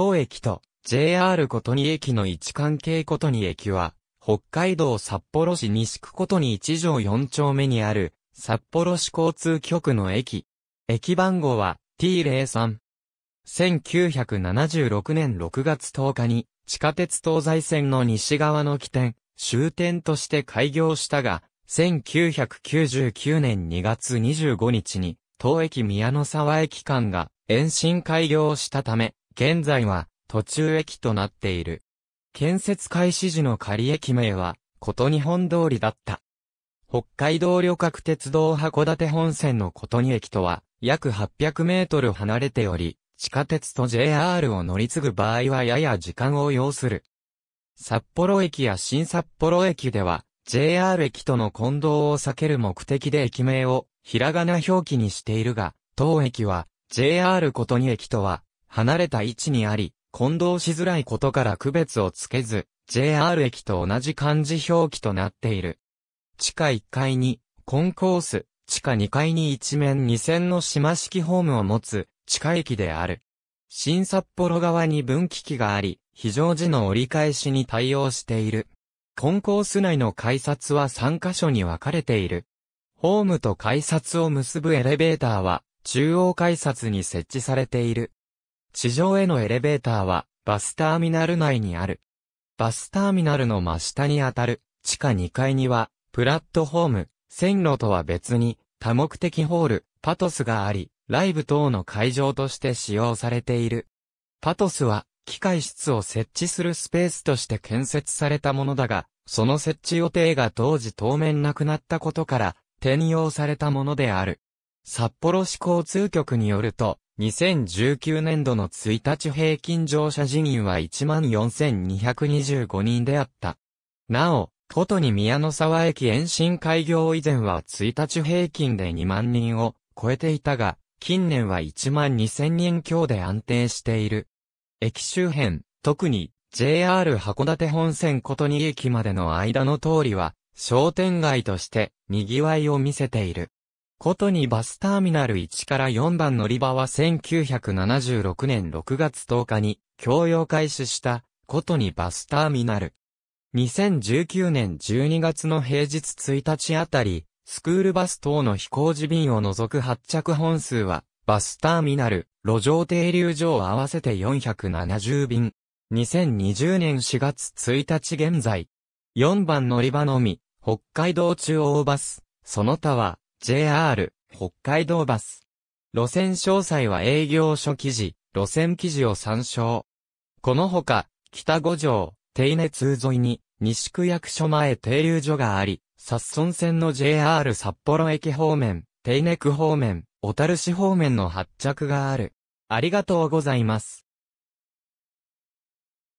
当駅と JR ことに駅の位置関係ことに駅は、北海道札幌市西区ことに1条4丁目にある、札幌市交通局の駅。駅番号は T03。1976年6月10日に、地下鉄東西線の西側の起点、終点として開業したが、1999年2月25日に、当駅宮の沢駅間が延伸開業したため、現在は途中駅となっている。建設開始時の仮駅名は、こと日本通りだった。北海道旅客鉄道函館本線のことに駅とは、約800メートル離れており、地下鉄と JR を乗り継ぐ場合はやや時間を要する。札幌駅や新札幌駅では、JR 駅との混同を避ける目的で駅名を、ひらがな表記にしているが、当駅は、JR ことに駅とは、離れた位置にあり、混同しづらいことから区別をつけず、JR 駅と同じ漢字表記となっている。地下1階に、コンコース、地下2階に一面2線の島式ホームを持つ、地下駅である。新札幌側に分岐器があり、非常時の折り返しに対応している。コンコース内の改札は3カ所に分かれている。ホームと改札を結ぶエレベーターは、中央改札に設置されている。地上へのエレベーターは、バスターミナル内にある。バスターミナルの真下にあたる、地下2階には、プラットホーム、線路とは別に、多目的ホール、パトスがあり、ライブ等の会場として使用されている。パトスは、機械室を設置するスペースとして建設されたものだが、その設置予定が当時当面なくなったことから、転用されたものである。札幌市交通局によると、2019年度の1日平均乗車人員は14,225人であった。なお、ことに宮の沢駅延伸開業以前は1日平均で2万人を超えていたが、近年は1万2000人強で安定している。駅周辺、特に JR 函館本線ことに駅までの間の通りは、商店街として賑わいを見せている。ことにバスターミナル1から4番乗り場は1976年6月10日に供用開始したことにバスターミナル。2019年12月の平日1日あたり、スクールバス等の飛行時便を除く発着本数は、バスターミナル、路上停留所合わせて470便。2020年4月1日現在、4番乗り場のみ、北海道中央バス、その他は、JR 北海道バス。路線詳細は営業所記事、路線記事を参照。このほか、北五条、手稲通沿いに、西区役所前停留所があり、札村線の JR 札幌駅方面、手稲区方面、小樽市方面の発着がある。ありがとうございます。